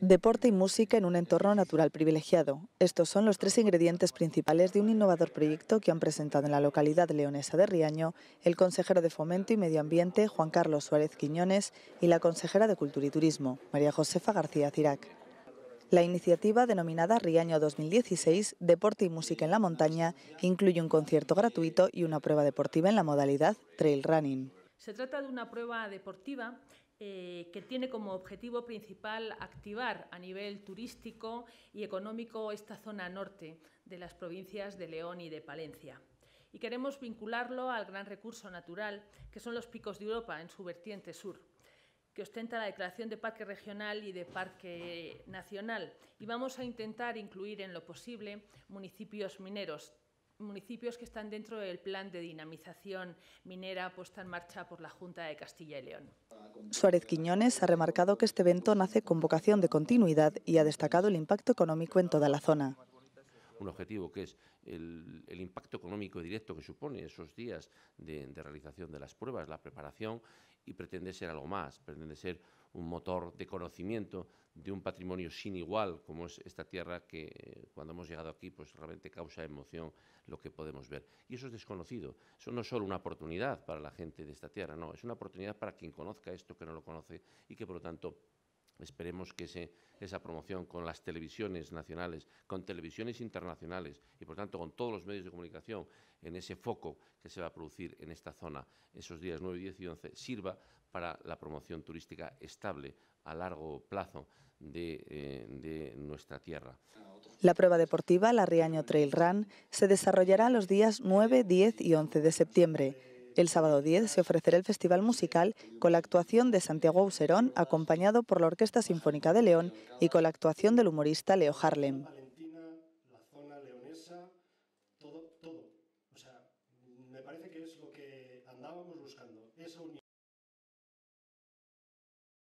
Deporte y música en un entorno natural privilegiado. Estos son los tres ingredientes principales de un innovador proyecto que han presentado en la localidad leonesa de Riaño el consejero de Fomento y Medio Ambiente, Juan Carlos Suárez Quiñones, y la consejera de Cultura y Turismo, María Josefa García Cirac. La iniciativa denominada Riaño 2016, Deporte y Música en la Montaña, incluye un concierto gratuito y una prueba deportiva en la modalidad Trail Running. Se trata de una prueba deportiva eh, que tiene como objetivo principal activar a nivel turístico y económico esta zona norte de las provincias de León y de Palencia. Y queremos vincularlo al gran recurso natural que son los picos de Europa en su vertiente sur, que ostenta la declaración de parque regional y de parque nacional. Y vamos a intentar incluir en lo posible municipios mineros, municipios que están dentro del plan de dinamización minera puesta en marcha por la Junta de Castilla y León. Suárez Quiñones ha remarcado que este evento nace con vocación de continuidad y ha destacado el impacto económico en toda la zona. Un objetivo que es el, impacto económico directo que supone esos días de, de realización de las pruebas, la preparación, y pretende ser algo más, pretende ser un motor de conocimiento, de un patrimonio sin igual, como es esta tierra que eh, cuando hemos llegado aquí, pues realmente causa emoción lo que podemos ver. Y eso es desconocido. Eso no es solo una oportunidad para la gente de esta tierra, no, es una oportunidad para quien conozca esto que no lo conoce y que por lo tanto Esperemos que esa promoción con las televisiones nacionales, con televisiones internacionales y, por tanto, con todos los medios de comunicación en ese foco que se va a producir en esta zona esos días 9, 10 y 11 sirva para la promoción turística estable a largo plazo de, eh, de, nuestra tierra. La prueba deportiva, la Riaño Trail Run, se desarrollará los días 9, 10 y 11 de septiembre. El sábado 10 se ofrecerá el festival musical con la actuación de Santiago Userón, acompañado por la Orquesta Sinfónica de León y con la actuación del humorista Leo Harlem.